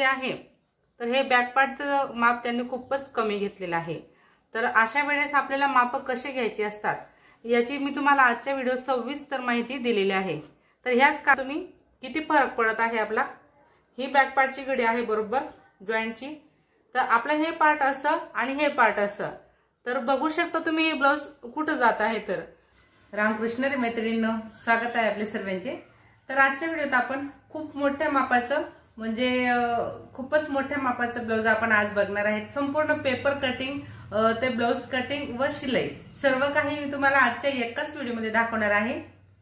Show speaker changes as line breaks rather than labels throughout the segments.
जे आहे तर हे बॅक माप त्यांनी खूपच कमी घेतलेलं आहे तर अशा वेळेस आपल्याला माप कसे घ्यायची असतात याची मी तुम्हाला आजच्या व्हिडिओ सव्वीस तर माहिती दिलेली आहे तर ह्याच का तुम्ही किती फरक पडत आहे आपला ही बॅक पार्टची घडी आहे बरोबर जॉईंटची तर आपलं हे पार्ट असं आणि हे पार्ट असं तर बघू शकता तुम्ही हे ब्लाऊज कुठं जात आहे तर रामकृष्ण रे स्वागत आहे आपले सर्वांचे तर आजच्या व्हिडिओत आपण खूप मोठ्या मापाचं म्हणजे खूपच मोठ्या मापाचा ब्लाऊज आपण आज बघणार आहेत संपूर्ण पेपर कटिंग ते ब्लाऊज कटिंग व शिलाई सर्व काही मी तुम्हाला आजच्या एकाच व्हिडिओमध्ये दाखवणार आहे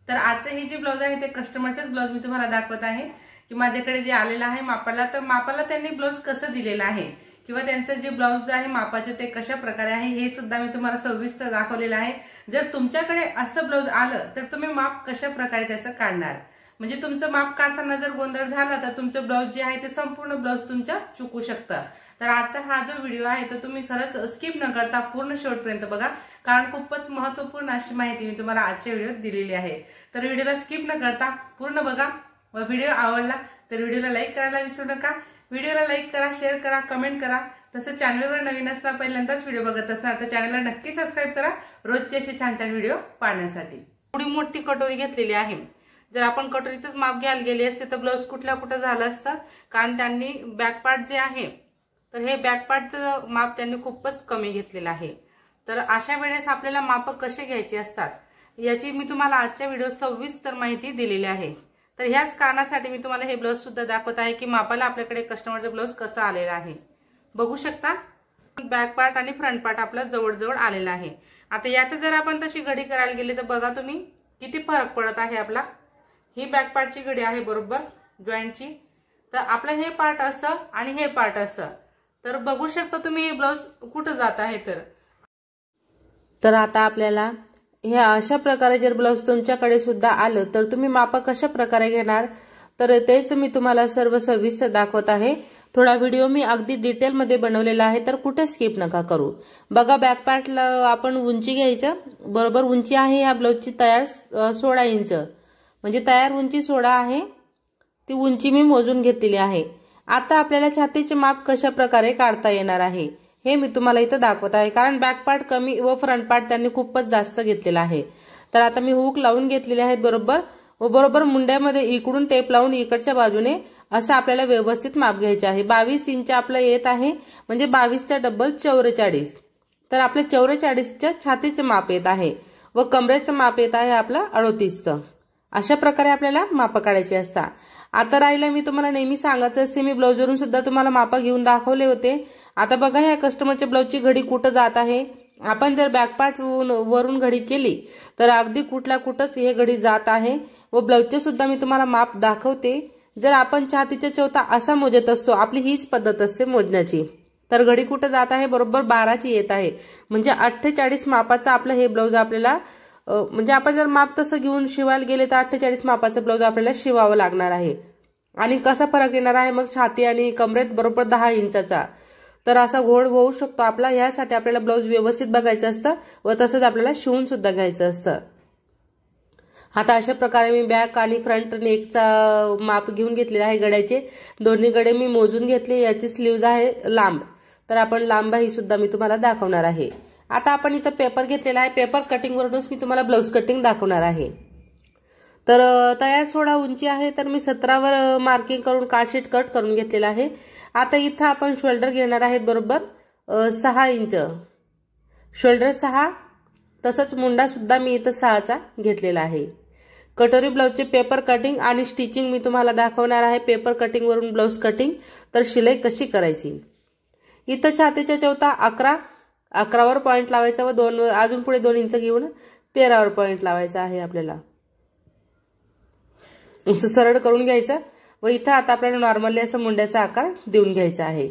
तर आजचे हे जे ब्लाऊज आहे ते कस्टमरचेच ब्लाऊज मी तुम्हाला दाखवत आहे की माझ्याकडे जे आलेलं आहे मापाला तर मापाला त्यांनी ब्लाऊज कसं दिलेलं आहे किंवा त्यांचं जे ब्लाऊज आहे मापाचे ते कशा प्रकारे आहे हे सुद्धा मी तुम्हाला सविस्तर दाखवलेलं आहे जर तुमच्याकडे असं ब्लाऊज आलं तर तुम्ही माप कशा प्रकारे त्याचं काढणार म्हणजे तुमचं माप काढताना जर गोंधळ झाला तर तुमचं ब्लाऊज जे आहे ते संपूर्ण ब्लाऊज तुमच्या चुकू शकतं तर आजचा हा जो व्हिडिओ आहे तो तुम्ही खरंच स्किप न करता पूर्ण शेवटपर्यंत बघा कारण खूपच महत्वपूर्ण अशी माहिती मी तुम्हाला आजच्या व्हिडिओत दिलेली आहे तर व्हिडिओला स्किप न करता पूर्ण बघा व व्हिडिओ आवडला तर व्हिडिओला लाईक करायला विसरू नका व्हिडिओला लाईक करा शेअर करा कमेंट करा तसं चॅनलवर नवीन असला पहिल्यांदाच व्हिडिओ बघत असणार तर चॅनलला नक्की सबस्क्राईब करा रोजचे असे छान छान व्हिडिओ पाहण्यासाठी थोडी मोठी कटोरी घेतलेली आहे जर आपण कटोरीचंच माप घ्यायला गेले असते तर ब्लाऊज कुठल्या कुठं झाला असतं कारण त्यांनी बॅकपार्ट जे आहे तर हे बॅकपार्टचं माप त्यांनी खूपच कमी घेतलेलं आहे तर अशा वेळेस आपल्याला मापं कसे घ्यायचे असतात याची मी तुम्हाला आजच्या व्हिडिओ सव्वीस तर माहिती दिलेली आहे तर ह्याच कारणासाठी मी तुम्हाला हे ब्लाऊज सुद्धा दाखवत आहे की मापाला आपल्याकडे कस्टमरचा ब्लाऊज कसा आलेला आहे बघू शकता बॅक पार्ट आणि फ्रंट पार्ट आपला जवळजवळ आलेला आहे आता याचं जर आपण तशी घडी करायला गेली तर बघा तुम्ही किती फरक पडत आहे आपला ही बॅक पार्टची घडी आहे बरोबर जॉईंटची तर आपलं हे पार्ट असं आणि हे पार्ट असं तर बघू शकता तुम्ही हे ब्लाऊज कुठं जात आहे तर तर आता आपल्याला हे अशा प्रकारे जर ब्लाऊज तुमच्याकडे सुद्धा आलं तर तुम्ही माप कशा प्रकारे घेणार तर तेच मी तुम्हाला सर्व सविस्तर दाखवत आहे थोडा व्हिडिओ मी अगदी डिटेलमध्ये बनवलेला आहे तर कुठे स्किप नका करू बघा बॅक पार्टला आपण उंची घ्यायचं बरोबर उंची आहे या ब्लाऊजची तयार सोळा इंच म्हणजे तयार उंची सोडा आहे ती उंची मी मोजून घेतलेली आहे आता आपल्याला छातीचे माप कशा प्रकारे काढता येणार आहे हे मी तुम्हाला इथं दाखवत आहे कारण बॅक पार्ट कमी व फ्रंट पार्ट त्यांनी खूपच जास्त घेतलेला आहे तर आता मी हुक लावून घेतलेले आहेत बरोबर व बरोबर मुंड्यामध्ये इकडून टेप लावून इकडच्या बाजूने असं आपल्याला व्यवस्थित माप घ्यायचे आहे बावीस इंच आपलं येत आहे म्हणजे बावीसच्या डब्बल चौवेचाळीस तर आपल्या चौवेचाळीसच्या छातीचं माप येत आहे व कमरेचं माप येत आहे आपलं अडोतीसचं अशा प्रकारे आपल्याला माप काढायची असतात आता राहिलं मी तुम्हाला नेहमी सांगायचं असते मी ब्लाऊजवरून सुद्धा तुम्हाला माप घेऊन दाखवले होते आता बघा या कस्टमरच्या ब्लाऊजची घडी कुठं जात आहे आपण जर बॅक बॅकपार्ट वरून घडी केली तर अगदी कुठल्या कुठंच हे घडी जात आहे व ब्लाऊजचे सुद्धा मी तुम्हाला माप दाखवते जर आपण छातीच्या चौथा असा मोजत असतो आपली हीच पद्धत असते मोजण्याची तर घडी कुठं जात आहे बरोबर बाराची येत आहे म्हणजे अठ्ठेचाळीस मापाचा आपलं हे ब्लाऊज आपल्याला म्हणजे आपण जर माप तसं घेऊन शिवायला गेले तर अठ्ठेचाळीस मापाचं ब्लाऊज आपल्याला शिवावं लागणार आहे आणि कसा फरक येणार आहे मग छाती आणि कमरेत बरोबर दहा इंचाचा तर असा घोड होऊ शकतो आपला यासाठी आपल्याला ब्लाऊज व्यवस्थित बघायचं असतं व तसंच आपल्याला शिवून सुद्धा घ्यायचं असतं आता अशा प्रकारे मी बॅक आणि फ्रंट नेकचा माप घेऊन घेतलेला आहे गड्याचे दोन्ही गडे मी मोजून घेतले याची स्लीव्ज आहे लांब तर आपण लांब ही सुद्धा मी तुम्हाला दाखवणार आहे आता आपण इथं पेपर घेतलेला आहे पेपर कटिंगवरूनच मी तुम्हाला ब्लाऊज कटिंग दाखवणार आहे तर तयार सोळा उंची आहे तर मी सतरावर मार्किंग करून कार्डशीट कट करून घेतलेला आहे आता इथं आपण शोल्डर घेणार आहेत बरोबर सहा इंच शोल्डर सहा तसंच मुंडासुद्धा मी इथं सहाचा घेतलेला आहे कटोरी ब्लाऊजचे पेपर कटिंग आणि स्टिचिंग मी तुम्हाला दाखवणार आहे पेपर कटिंगवरून ब्लाऊज कटिंग तर शिलाई कशी करायची इथं छातीच्या चौथा अकरा अकरावर पॉईंट लावायचा व दोन अजून पुढे दोन इंच घेऊन तेरावर पॉईंट लावायचा आहे आपल्याला असं सरळ करून घ्यायचं व इथं आता आपल्याला नॉर्मली असं मुंड्याचा आकार देऊन घ्यायचा आहे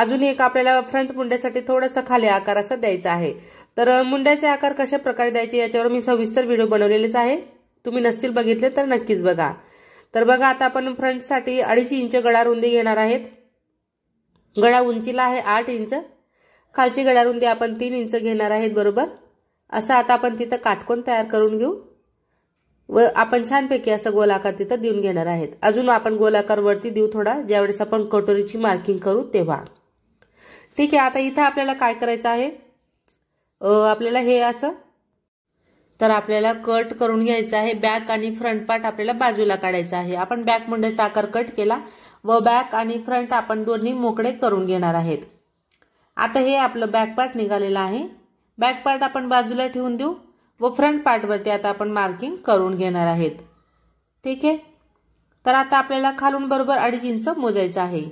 अजून एक आपल्याला फ्रंट मुंड्यासाठी थोडासा खाली आकार असं द्यायचा आहे तर मुंड्याचे आकार कशा प्रकारे द्यायचे याच्यावर मी सविस्तर व्हिडिओ बनवलेलेच आहे तुम्ही नसतील बघितले तर नक्कीच बघा तर बघा आता आपण फ्रंटसाठी अडीच इंच गळा रुंदी घेणार आहेत गळा उंचीला आहे आठ इंच खालची गडारुंदी आपण तीन इंच घेणार आहेत बरोबर असं आता आपण तिथं काटकोन तयार करून घेऊ व आपण छानपैकी असं गोलाकार तिथं देऊन घेणार आहेत अजून आपण गोलाकार वरती देऊ थोडा ज्यावेळेस आपण कटोरीची मार्किंग करू तेव्हा ठीक आहे आता इथं आपल्याला काय करायचं आहे आपल्याला हे असं तर आपल्याला कट करून घ्यायचं आहे बॅक आणि फ्रंट पार्ट आपल्याला बाजूला काढायचा आहे आपण बॅक मुंड्याचा आकार कट केला व बॅक आणि फ्रंट आपण दोन्ही मोकळे करून घेणार आहेत आता हे आपलं बॅक पार्ट निघालेलं आहे बॅक पार्ट आपण बाजूला ठेवून देऊ व फ्रंट पार्टवरती आता आपण मार्किंग करून घेणार आहेत ठीक आहे तर आता आपल्याला खालून बरोबर अडीच इंच मोजायचं आहे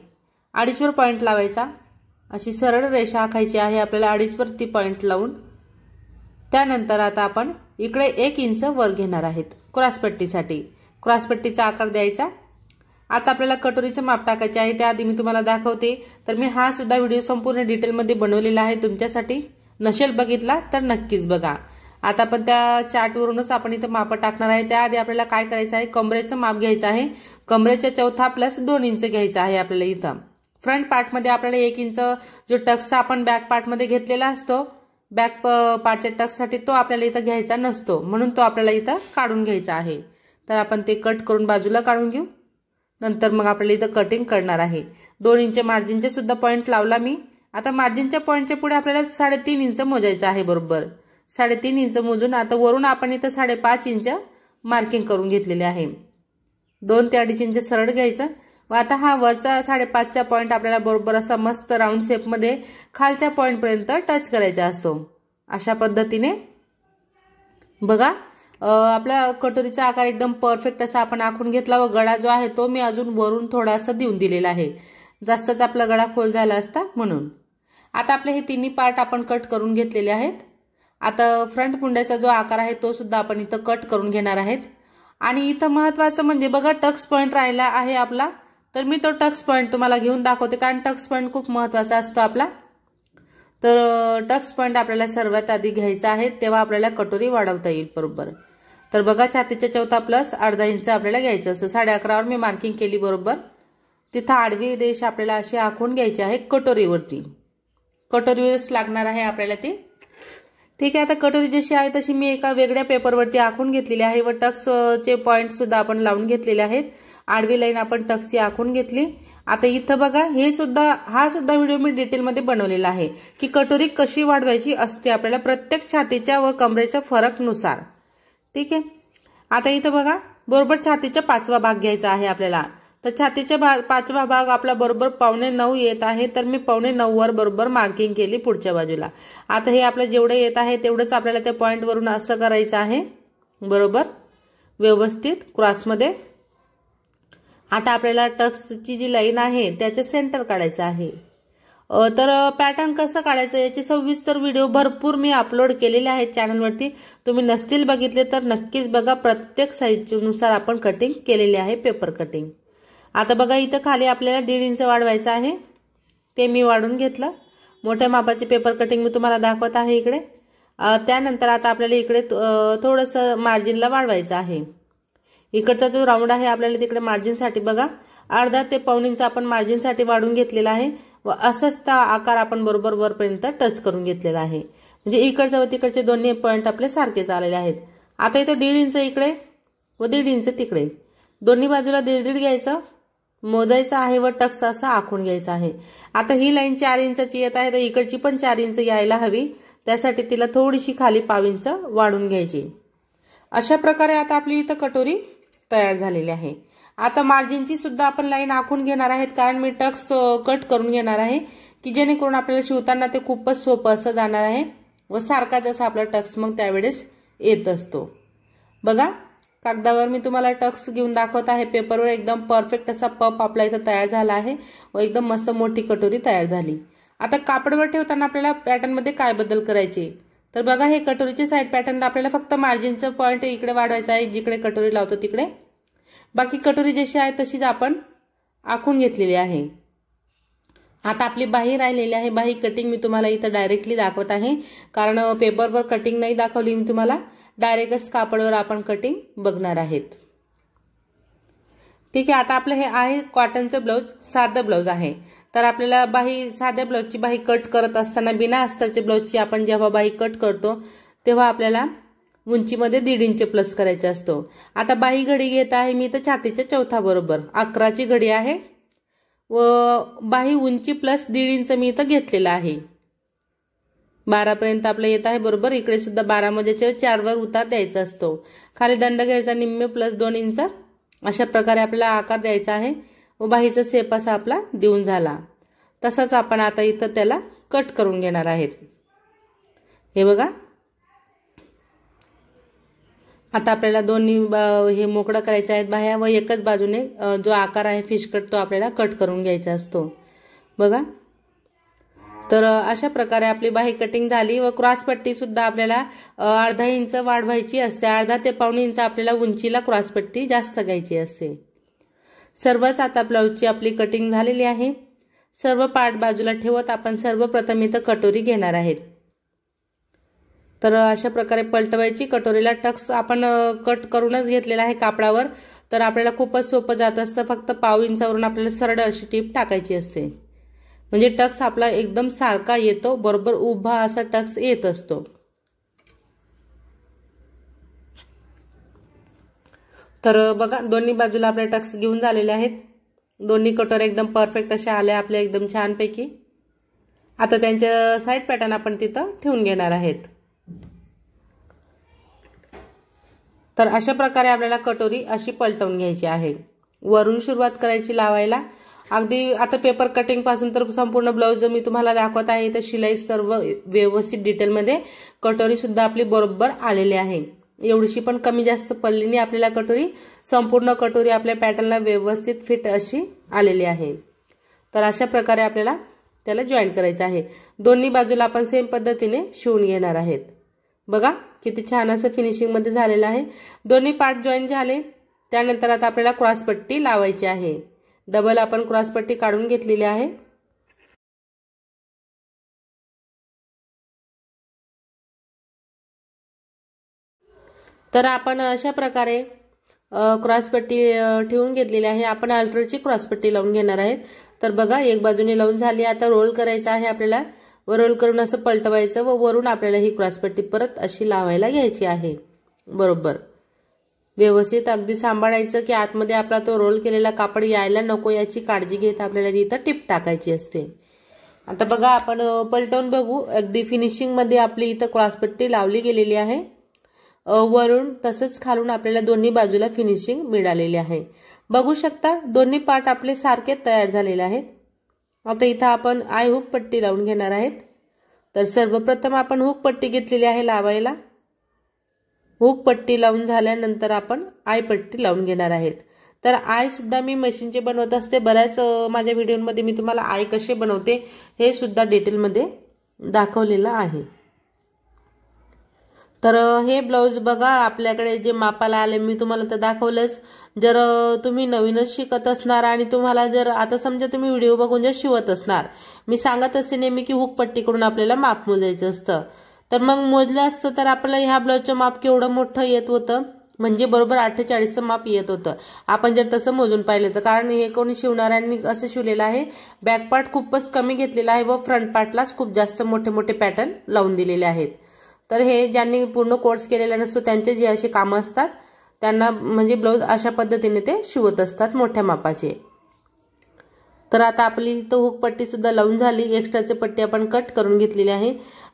अडीचवर पॉईंट लावायचा अशी सरळ रेषा आखायची आहे आपल्याला ती पॉईंट लावून त्यानंतर आता आपण इकडे एक इंच वर घेणार आहेत क्रॉसपट्टीसाठी क्रॉसपट्टीचा आकार द्यायचा आता आपल्याला कटोरीचं माप टाकायचे आहे त्याआधी मी तुम्हाला दाखवते तर मी हा सुद्धा व्हिडिओ संपूर्ण डिटेलमध्ये बनवलेला आहे तुमच्यासाठी नसेल बघितला तर नक्कीच बघा आता आपण त्या चार्टवरूनच आपण इथं माप टाकणार आहे त्याआधी आपल्याला काय करायचं आहे कमरेचं माप घ्यायचं आहे कमरेच्या चौथा प्लस दोन इंच घ्यायचं आहे आपल्याला इथं फ्रंट पार्टमध्ये आपल्याला एक इंच जो टक्सचा आपण बॅक पार्टमध्ये घेतलेला असतो बॅक पार्टच्या टक्ससाठी तो आपल्याला इथं घ्यायचा नसतो म्हणून तो आपल्याला इथं काढून घ्यायचा आहे तर आपण ते कट करून बाजूला काढून घेऊ नंतर मग आपल्याला इथं कटिंग करणार आहे दोन इंच मार्जिनचे सुद्धा पॉईंट लावला मी आता मार्जिनच्या पॉईंटच्या पुढे आपल्याला साडेतीन इंच मोजायचं आहे बरोबर साडेतीन इंच मोजून आता वरून आपण इथं साडेपाच इंच मार्किंग करून घेतलेले आहे दोन ते अडीच इंच सरळ घ्यायचं व आता हा वरचा साडेपाचचा पॉईंट आपल्याला बरोबर असा मस्त राऊंड शेपमध्ये खालच्या पॉईंटपर्यंत टच करायचा असो अशा पद्धतीने बघा आपला कटोरीचा आकार एकदम परफेक्ट असा आपण आखून घेतला व गळा जो आहे तो मी अजून वरून थोडासा देऊन दिलेला आहे जास्तच आपला गळा खोल झाला असता म्हणून आता आपले हे तिन्ही पार्ट आपण कट करून घेतलेले आहेत आता फ्रंट मुंड्याचा जो आकार आहे तो सुद्धा आपण इथं कट करून घेणार आहेत आणि इथं महत्त्वाचं म्हणजे बघा टक्स पॉईंट राहिला आहे आपला तर मी तो टक्स पॉईंट तुम्हाला घेऊन दाखवते कारण टक्स पॉईंट खूप महत्त्वाचा असतो आपला तर टक्स पॉईंट आपल्याला सर्वात आधी घ्यायचा आहे तेव्हा आपल्याला कटोरी वाढवता येईल बरोबर तर बघा छातीच्या चौथा प्लस अर्धा इंच आपल्याला घ्यायचं असं साडे अकरावर मी मार्किंग केली बरोबर तिथं आडवी रेष आपल्याला अशी आखून घ्यायची आहे कटोरीवरती कटोरीवरच लागणार आहे आपल्याला ती ठीक आहे आता कटोरी जशी आहे तशी मी एका वेगळ्या पेपरवरती आखून घेतलेली आहे व टक्सचे सुद्धा आपण लावून घेतलेले आहेत आडवी लाईन आपण टक्सची आखून घेतली आता इथं बघा हे सुद्धा हा सुद्धा व्हिडिओ मी डिटेलमध्ये बनवलेला आहे की कटोरी कशी वाढवायची असते आपल्याला प्रत्येक छातीच्या व कमरेच्या फरकनुसार ठीक आहे आता इथं बघा बरोबर छातीचा पाचवा भाग घ्यायचा आहे आपल्याला तर छातीचा भाग पाचवा भाग आपला बरोबर पावणे नऊ येत आहे तर मी पावणे नऊवर बरोबर मार्किंग केली पुढच्या बाजूला आता हे आपलं जेवढं येत आहे तेवढंच आपल्याला त्या पॉईंटवरून असं करायचं आहे बरोबर व्यवस्थित क्रॉसमध्ये आता आपल्याला टक्सची जी लाईन आहे त्याचं सेंटर काढायचं आहे तर पॅटर्न कसं काढायचं याचे सविस्तर व्हिडिओ भरपूर मी अपलोड केलेले आहेत चॅनलवरती तुम्ही नसतील बघितले तर नक्कीच बघा प्रत्येक साईजनुसार आपण कटिंग केलेले आहे पेपर कटिंग आता बघा इथं खाली आपल्याला दीड इंच वाढवायचं आहे ते मी वाढून घेतलं मोठ्या मापाचे पेपर कटिंग मी तुम्हाला दाखवत आहे इकडे त्यानंतर आता आपल्याला इकडे थोडंसं मार्जिनला वाढवायचं आहे इकडचा जो राऊंड आहे आपल्याला तिकडे मार्जिनसाठी बघा अर्धा ते पाऊन इंच आपण मार्जिनसाठी वाढून घेतलेला आहे व असस्ता आकार आपण बरोबर वरपर्यंत टच करून घेतलेला आहे म्हणजे इकडचा व तिकडचे दोन्ही पॉईंट आपले सारखेच आलेले आहेत आता इथे दीड इंच इकडे व दीड इंच तिकडे दोन्ही बाजूला दीड दीड घ्यायचं मोजायचं आहे व टक्स असं आखून घ्यायचं आहे आता ही लाईन चार इंचाची येत आहे तर इकडची पण चार इंच यायला हवी त्यासाठी तिला थोडीशी खाली पाव इंच वाढून घ्यायची अशा प्रकारे आता आपली इथं कटोरी तयार झालेली आहे आता मार्जिनची सुद्धा आपण लाईन आखून घेणार आहेत कारण मी टक्स कट करून घेणार आहे की जेणेकरून आपल्याला शिवताना ते खूपच सोपं असं जाणार आहे व सारखा जसा आपला टक्स मग त्यावेळेस येत असतो बघा कागदावर मी तुम्हाला टक्स घेऊन दाखवत आहे पेपरवर एकदम परफेक्ट असा पप आपला इथं तयार झाला आहे व एकदम मस्त मोठी कटोरी तयार झाली आता कापडवर ठेवताना आपल्याला पॅटर्नमध्ये काय बदल करायचे तर बघा हे कटोरीचे साईड पॅटर्नला आपल्याला फक्त मार्जिनचं पॉईंट इकडे वाढवायचं आहे जिकडे कटोरी लावतो तिकडे बाकी कटोरी जशी आहे तशीच आपण आखून घेतलेली आहे आता आपली बाही राहिलेली आहे बाही कटिंग मी तुम्हाला इथं डायरेक्टली दाखवत आहे कारण पेपरवर कटिंग नाही दाखवली मी तुम्हाला डायरेक्टच कापडवर आपण कटिंग बघणार आहेत ठीक आहे आता आपलं हे आहे कॉटनचं ब्लाऊज साधं ब्लाऊज आहे तर आपल्याला बाही साध्या ब्लाऊजची बाही कट करत असताना बिना अस्तरच्या ब्लाऊजची आपण जेव्हा बाही कट करतो तेव्हा आपल्याला उंचीमध्ये दीड इंच प्लस करायचा असतो आता बाही घडी घेत आहे मी तर छातीच्या चौथा बरोबर अकराची घडी आहे व बाही उंची प्लस दीड इंच मी इथं घेतलेला आहे बारापर्यंत आपलं येत आहे बरोबर इकडे सुद्धा बारामध्ये चारवर उतार द्यायचा असतो खाली दंड घ्यायचा निम्मे प्लस दोन इंच अशा प्रकारे आपल्याला आकार द्यायचा आहे व बाहीचा सेप असा आपला देऊन झाला तसाच आपण आता इथं त्याला कट करून घेणार आहेत हे बघा आता आपल्याला दोन्ही हे मोकळं करायचे आहेत बाह्या व एकच बाजूने जो आकार आहे फिश कट तो आपल्याला कट करून घ्यायचा असतो बघा तर अशा प्रकारे आपली बाही कटिंग झाली व सुद्धा आपल्याला अर्धा इंच वाढ व्हायची असते अर्धा ते पावणे इंच आपल्याला उंचीला क्रॉसपट्टी जास्त घ्यायची असते सर्वच आता ब्लाऊजची आपली कटिंग झालेली आहे सर्व पार्ट बाजूला ठेवत आपण सर्वप्रथम इथं कटोरी घेणार आहेत तर अशा प्रकारे पलटवायची कटोरीला टक्स आपण कट करूनच घेतलेला आहे कापडावर तर आपल्याला खूपच सोपं जात असतं फक्त पाव इंचावरून आपल्याला सरळ अशी टीप टाकायची असते म्हणजे टक्स आपला एकदम सारखा येतो बरोबर उभा असा टक्स येत असतो तर बघा दोन्ही बाजूला आपले टक्स घेऊन झालेले आहेत दोन्ही कटोरे एकदम परफेक्ट असे आल्या आपल्या एकदम छानपैकी आता त्यांच्या साईड पॅटर्न आपण तिथं ठेवून घेणार आहेत तर अशा प्रकारे आपल्याला कटोरी अशी पलटवून घ्यायची आहे वरून सुरुवात करायची लावायला अगदी आता पेपर कटिंगपासून तर संपूर्ण ब्लाऊज मी तुम्हाला दाखवत आहे तर शिलाई सर्व व्यवस्थित डिटेलमध्ये कटोरीसुद्धा आपली बरोबर आलेली आहे एवढीशी पण कमी जास्त पल्लीने आपल्याला कटोरी संपूर्ण कटोरी आपल्या पॅटर्नला व्यवस्थित फिट अशी आलेली आहे तर अशा प्रकारे आपल्याला त्याला जॉईन करायचं आहे दोन्ही बाजूला आपण सेम पद्धतीने शिवून घेणार आहेत बघा किती छान असं फिनिशिंगमध्ये झालेलं आहे दोन्ही पार्ट जॉईन झाले त्यानंतर आता आपल्याला क्रॉसपट्टी लावायची आहे डबल आपण क्रॉसपट्टी काढून घेतलेली आहे तर आपण अशा प्रकारे क्रॉसपट्टी ठेवून घेतलेली आहे आपण क्रॉस क्रॉसपट्टी लावून घेणार आहेत तर बघा एक बाजूने लावून झाली आता रोल करायचा आहे आपल्याला वरळ रोल करून असं पलटवायचं व वरून आपल्याला ही क्रॉसपट्टी परत अशी लावायला घ्यायची आहे बरोबर व्यवस्थित अगदी सांभाळायचं की आतमध्ये आपला तो रोल केलेला कापड यायला नको याची काळजी घेत आपल्याला इथं टिप टाकायची असते आता बघा आपण पलटवून बघू अगदी फिनिशिंगमध्ये आपली इथं क्रॉसपट्टी लावली गेलेली आहे वरून तसंच खालून आपल्याला दोन्ही बाजूला फिनिशिंग मिळालेली आहे बघू शकता दोन्ही पार्ट आपले सारखे तयार झालेले आहेत आता इथं आपण आय हुक पट्टी लावून घेणार आहेत तर सर्वप्रथम आपण हुक पट्टी घेतलेली आहे लावायला हुक पट्टी लावून झाल्यानंतर आपण आय पट्टी लावून घेणार आहेत तर आय सुद्धा मी मशीनचे बनवत असते बऱ्याच माझ्या व्हिडिओमध्ये मी तुम्हाला आय कसे बनवते हे सुद्धा डिटेलमध्ये दाखवलेलं आहे तर हे ब्लाऊज बघा आपल्याकडे जे मापाला आले मी तुम्हाला तर दाखवलंच जर तुम्ही नवीनच शिकत असणार आणि तुम्हाला जर आता समजा तुम्ही व्हिडिओ बघून जर शिवत असणार मी सांगत असे नेहमी की हुकपट्टीकडून आपल्याला माप मोजायचं असतं तर मग मोजलं असतं तर आपल्याला ह्या ब्लाऊजचं माप केवढं मोठं येत होतं म्हणजे बरोबर अठ्ठेचाळीसचं माप येत होतं आपण जर तसं मोजून पाहिलं तर कारण हे कोणी शिवणाऱ्यांनी असं शिवलेलं आहे बॅक पार्ट खूपच कमी घेतलेला आहे व फ्रंट पार्टलाच खूप जास्त मोठे मोठे पॅटर्न लावून दिलेले आहेत तर हे ज्यांनी पूर्ण कोर्स केलेला नसतो त्यांचे जे असे कामं असतात त्यांना म्हणजे ब्लाऊज अशा पद्धतीने ते शिवत असतात मोठ्या मापाचे तर आता आपली इथं सुद्धा लावून झाली एक्स्ट्राचे पट्टी आपण कट करून घेतलेली आहे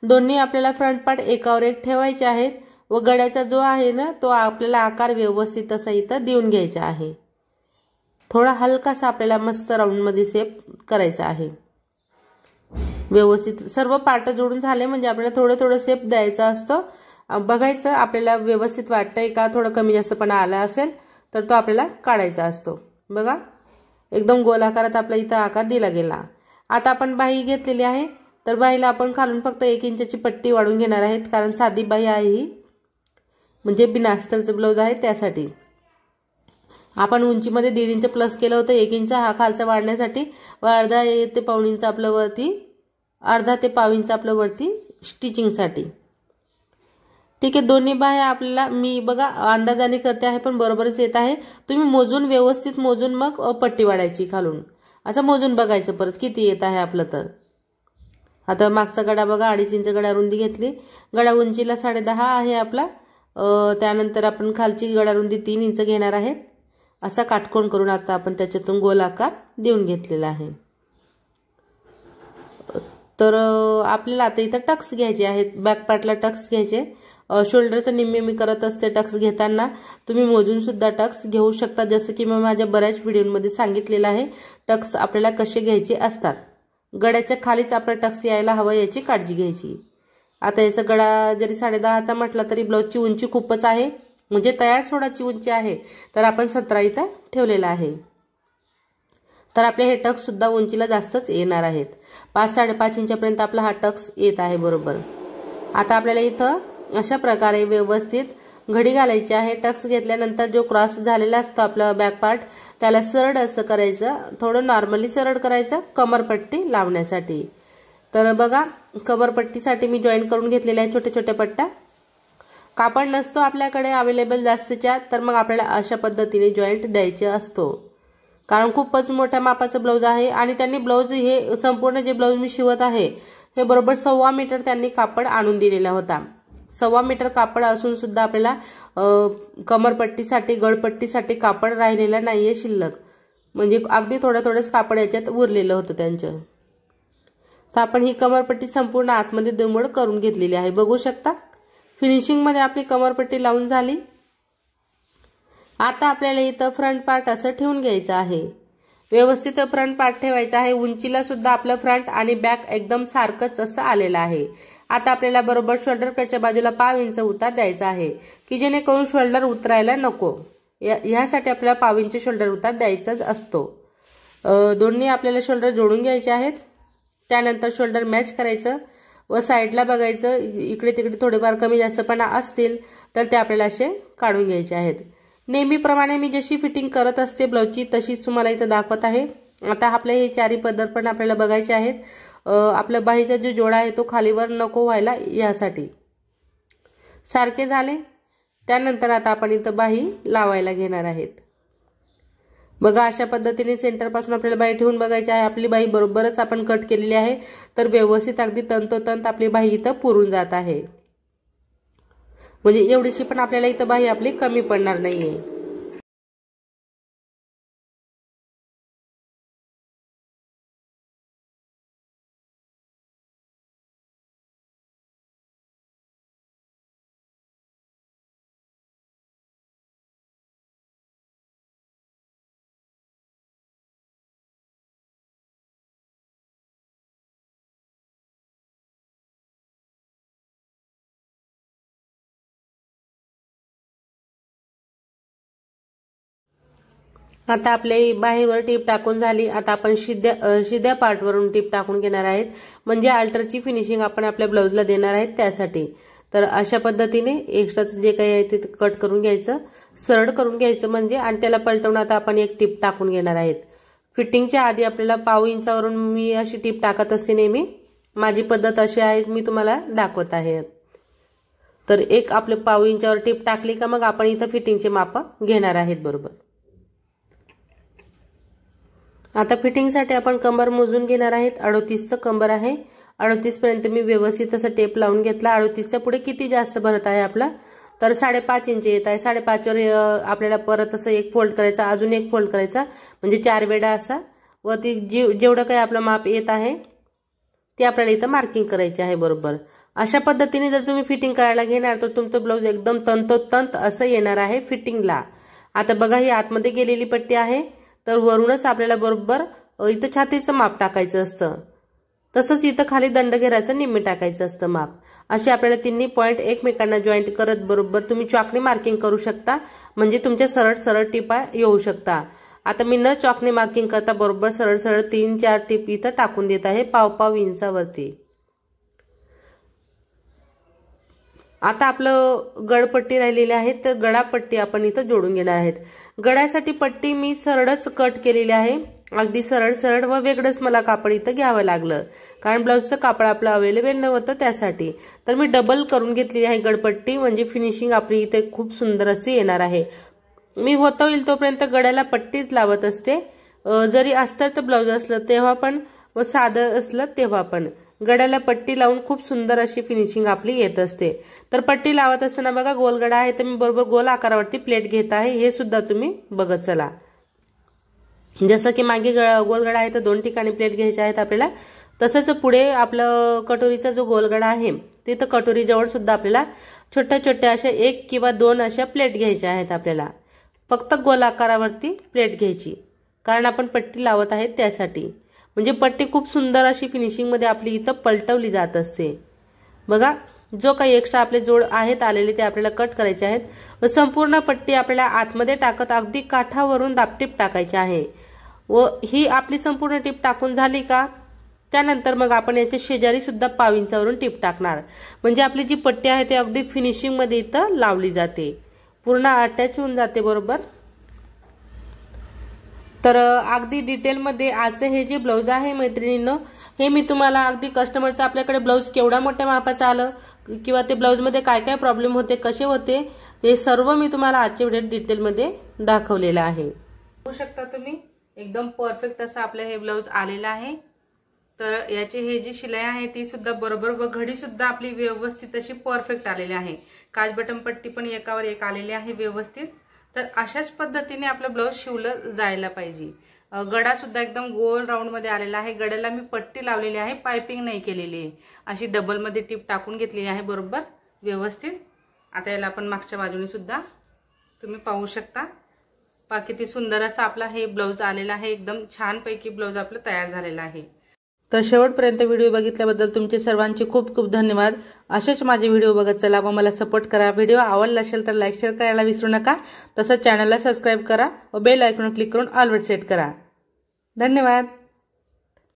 दोन्ही आपल्याला फ्रंट पार्ट एकावर एक ठेवायचे आहेत व गड्याचा जो आहे ना तो आपल्याला आकार व्यवस्थित असा इथं देऊन घ्यायचा आहे थोडा हलकासा आपल्याला मस्त राऊंडमध्ये सेप करायचा आहे व्यवस्थित सर्व पार्ट जोडून झाले म्हणजे आपल्याला थोडं थोडं सेप द्यायचा असतो बघायचं आपल्याला व्यवस्थित वाटतंय का थोडं कमी जास्तपणा आला असेल तर तो आपल्याला काढायचा असतो बघा एकदम गोल आकारात आपला इथं आकार दिला गेला आता आपण बाई घेतलेली आहे तर बाईला आपण खालून फक्त एक इंचाची पट्टी वाढून घेणार आहेत कारण साधी बाई आहे ही म्हणजे बिनास्तरचं ब्लाऊज आहे त्यासाठी आपण उंचीमध्ये दीड इंच प्लस केलं होतं एक इंच हा खालचा वाढण्यासाठी व अर्धा ते पाऊण इंच आपलं वरती अर्धा ते पाव इंच आपलं वरती स्टिचिंगसाठी ठीक आहे दोन्ही बाह्या आपल्याला मी बघा अंदाजाने करते आहे पण बरोबरच येत आहे तुम्ही मोजून व्यवस्थित मोजून मग पट्टी वाढायची खालून असं मोजून बघायचं परत किती येत आहे आपलं तर आता मागचा गडा बघा अडीच इंच गडा रुंदी घेतली गडा उंचीला साडे दहा आहे आपला त्यानंतर आपण खालची गडा रुंदी तीन इंच घेणार आहेत असा काटकोण करून आता आपण त्याच्यातून गोल आकार देऊन घेतलेला आहे तर आपल्याला आता इथं टक्स घ्यायचे आहेत बॅक पार्टला टक्स घ्यायचे शोल्डरचं निम्मे मी करत असते टक्स घेताना तुम्ही मोजूनसुद्धा टक्स घेऊ शकता जसं की मी माझ्या बऱ्याच व्हिडिओमध्ये सांगितलेलं आहे टक्स आपल्याला कसे घ्यायचे असतात गड्याच्या खालीच आपला टक्स यायला हवं याची काळजी घ्यायची आता याचा गडा जरी साडेदहाचा म्हटला तरी ब्लाऊजची उंची खूपच आहे म्हणजे तयार सोडाची उंची आहे तर आपण सतरा इथं ठेवलेला आहे तर आपले हे टक्स सुद्धा उंचीला जास्तच येणार आहेत पाच साडेपाच इंचापर्यंत आपला हा टक्स येत आहे बरोबर आता आपल्याला इथं अशा प्रकारे व्यवस्थित घडी घालायची आहे टक्स घेतल्यानंतर जो क्रॉस झालेला असतो आपला बॅक पार्ट त्याला सरळ असं करायचं थोडं नॉर्मली सरळ करायचं कमरपट्टी लावण्यासाठी तर बघा कमरपट्टीसाठी मी जॉईन करून घेतलेल्या आहे छोट्या छोट्या पट्ट्या कापड नसतो आपल्याकडे अवेलेबल जास्तीच्या तर मग आपल्याला अशा पद्धतीने जॉईंट द्यायचे असतो कारण खूपच मोठ्या मापाचं ब्लाऊज आहे आणि त्यांनी ब्लाऊज हे संपूर्ण जे ब्लाऊज मी शिवत आहे हे बरोबर सव्वा मीटर त्यांनी कापड आणून दिलेला होता सव्वा मीटर कापड असून सुद्धा आपल्याला कमरपट्टीसाठी गळपट्टीसाठी कापड राहिलेला नाहीये शिल्लक म्हणजे अगदी थोडं थोडंच कापड याच्यात उरलेलं होतं त्यांचं तर आपण ही कमरपट्टी संपूर्ण आतमध्ये दुमड करून घेतलेली आहे बघू शकता फिनिशिंगमध्ये आपली कमरपट्टी लावून झाली आता आपल्याला इथं फ्रंट पार्ट असं ठेवून घ्यायचं आहे व्यवस्थित फ्रंट पार्ट ठेवायचा आहे उंचीला सुद्धा आपलं फ्रंट आणि बॅक एकदम सारखंच असं आलेलं आहे आता आपल्याला बरोबर शोल्डर कटच्या बाजूला पाव इंच उतार द्यायचा आहे की जेणेकरून शोल्डर उतरायला नको या ह्यासाठी आपल्याला पाव इंच शोल्डर उतार द्यायचाच असतो दोन्ही आपल्याला शोल्डर जोडून घ्यायचे आहेत त्यानंतर शोल्डर मॅच करायचं व साईडला बघायचं इकडे तिकडे थोडेफार कमी जास्तपणा असतील तर ते आपल्याला असे काढून घ्यायचे आहेत नेहमीप्रमाणे मी जशी फिटिंग करत असते ब्लाऊजची तशीच तुम्हाला इथं दाखवत आहे आता आपले हे चारी पदर पण आपल्याला बघायचे आहेत आपल्या बाईचा जो जोडा आहे तो खालीवर नको व्हायला यासाठी सारखे झाले त्यानंतर आता आपण इथं बाही लावायला घेणार आहेत बघा अशा पद्धतीने सेंटरपासून आपल्याला बाई ठेवून बघायची आहे आपली बाई बरोबरच आपण कट केलेली आहे तर व्यवस्थित अगदी तंतोतंत आपली बाई इथं पुरून जात आहे म्हणजे एवढीशी पण आपल्याला इथं बाही आपली कमी पडणार नाहीये आता आपले बाहेवर टीप टाकून झाली आता आपण शिद्या शिद्या पार्टवरून टीप टाकून घेणार आहेत म्हणजे अल्टरची फिनिशिंग आपण आपल्या ब्लाऊजला देणार आहेत त्यासाठी तर अशा पद्धतीने एक्स्ट्राचं जे काही आहे ते कट करून घ्यायचं सरळ करून घ्यायचं म्हणजे आणि त्याला पलटवून आता आपण एक टीप टाकून घेणार आहेत फिटिंगच्या आधी आपल्याला पाव इंचावरून मी अशी टीप टाकत असते नेहमी माझी पद्धत अशी आहे मी तुम्हाला दाखवत आहे तर एक आपलं पाव इंचावर टीप टाकली का मग आपण इथं फिटिंगचे माप घेणार आहेत बरोबर आता फिटिंगसाठी आपण कंबर मोजून घेणार आहेत अडोतीसचं कंबर आहे पर्यंत मी व्यवस्थित असं टेप लावून घेतला अडोतीसच्या पुढे किती जास्त भरत आहे आपला तर साडेपाच इंच येत आहे साडेपाचवर आपल्याला परत असं एक फोल्ड करायचा अजून एक फोल्ड करायचा म्हणजे चार वेडा असा व ती जेवढं काही आपलं माप येत आहे ते आपल्याला इथं मार्किंग करायचे आहे बरोबर अशा पद्धतीने जर तुम्ही फिटिंग करायला घेणार तर तुमचं ब्लाऊज एकदम तंतोतंत असं येणार आहे फिटिंगला आता बघा ही आतमध्ये गेलेली पट्टी आहे तर वरूनच आपल्याला बरोबर इथं छातीचं माप टाकायचं असतं तसंच इथं खाली दंड घेरायचं निम्मी टाकायचं असतं माप असे आपल्याला तिन्ही पॉईंट एकमेकांना जॉईंट करत बरोबर तुम्ही चॉकने मार्किंग करू शकता म्हणजे तुमच्या सरळ सरळ टिपा येऊ शकता आता मी न चॉकने मार्किंग करता बरोबर सरळ सरळ तीन चार टीप इथं टाकून देत आहे पाव पाव इंचावरती आता आपलं गडपट्टी राहिलेली आहे तर गडापट्टी आपण इथं जोडून घेणार आहेत गडासाठी पट्टी मी सरळच कट केलेली आहे अगदी सरळ सरळ व वेगळंच मला कापड इथं घ्यावं लागलं कारण ब्लाऊजचं कापड आपलं अवेलेबल नव्हतं त्यासाठी तर मी डबल करून घेतलेली आहे गडपट्टी म्हणजे फिनिशिंग आपली इथे खूप सुंदर अशी येणार आहे मी होता होईल तोपर्यंत गड्याला पट्टीच लावत असते जरी अस्तर तर ब्लाऊज असलं तेव्हा पण व साधं असलं तेव्हा पण गड्याला पट्टी लावून खूप सुंदर अशी फिनिशिंग आपली येत असते तर पट्टी लावत असताना बघा गोलगडा आहे तर मी बरोबर गोल आकारावरती प्लेट घेत आहे हे सुद्धा तुम्ही बघत चला जसं की मागे गोलगडा आहे तर दोन ठिकाणी प्लेट घ्यायचे आहेत आपल्याला तसंच पुढे आपलं कटोरीचा जो गोलगडा आहे तिथं कटोरीजवळ सुद्धा आपल्याला छोट्या छोट्या अशा एक किंवा दोन अशा प्लेट घ्यायच्या आहेत आपल्याला फक्त गोल आकारावरती प्लेट घ्यायची कारण आपण पट्टी लावत आहेत त्यासाठी म्हणजे पट्टी खूप सुंदर अशी फिनिशिंगमध्ये आपली इथं पलटवली जात असते बघा जो काही एक्स्ट्रा आपले जोड आहेत आलेले ते आपल्याला कट करायचे आहेत व संपूर्ण पट्टी आपल्याला आतमध्ये टाकत अगदी काठावरून दापटीप टाकायची आहे व ही आपली संपूर्ण टीप टाकून झाली का त्यानंतर मग आपण याच्या शेजारी सुद्धा पाव टीप टाकणार म्हणजे आपली जी पट्टी आहे ती अगदी फिनिशिंगमध्ये इथं लावली जाते पूर्ण अटॅच होऊन जाते बरोबर तर अगदी डिटेलमध्ये आजचं हे जे ब्लाऊज आहे मैत्रिणीनं हे मी तुम्हाला अगदी कस्टमरचं आपल्याकडे ब्लाऊज केवढा मोठ्या मापाचं आलं किंवा ते ब्लाऊजमध्ये काय काय प्रॉब्लेम होते कसे होते ते सर्व मी तुम्हाला आजच्या व्हिडिओ डिटेलमध्ये दाखवलेलं आहे बघू शकता तुम्ही एकदम परफेक्ट असं आपलं हे ब्लाऊज आलेलं आहे तर याची हे जी शिलाई आहे ती सुद्धा बरोबर व घडीसुद्धा आपली व्यवस्थित अशी परफेक्ट आलेली आहे काच बटन पट्टी पण एकावर एक आलेली आहे व्यवस्थित तर अशाच पद्धतीने आपलं ब्लाऊज शिवलं जायला पाहिजे गडा सुद्धा एकदम गोल राऊंडमध्ये आलेला आहे गड्याला मी पट्टी लावलेली आहे पायपिंग नाही केलेली आहे अशी डबलमध्ये टीप टाकून घेतलेली आहे बरोबर व्यवस्थित आता याला आपण मागच्या बाजूने सुद्धा तुम्ही पाहू शकता पा किती सुंदर असा आपला हे ब्लाऊज आलेला आहे एकदम छानपैकी ब्लाऊज आपलं तयार झालेला आहे तर शेवटपर्यंत व्हिडिओ बघितल्याबद्दल तुमचे सर्वांचे खूप खूप धन्यवाद असेच माझे व्हिडिओ बघत चला व मला सपोर्ट करा व्हिडिओ आवडला असेल तर लाईक शेअर करायला विसरू नका तसंच चॅनलला सबस्क्राईब करा व बेल आयकॉन क्लिक करून ऑलवर सेट करा धन्यवाद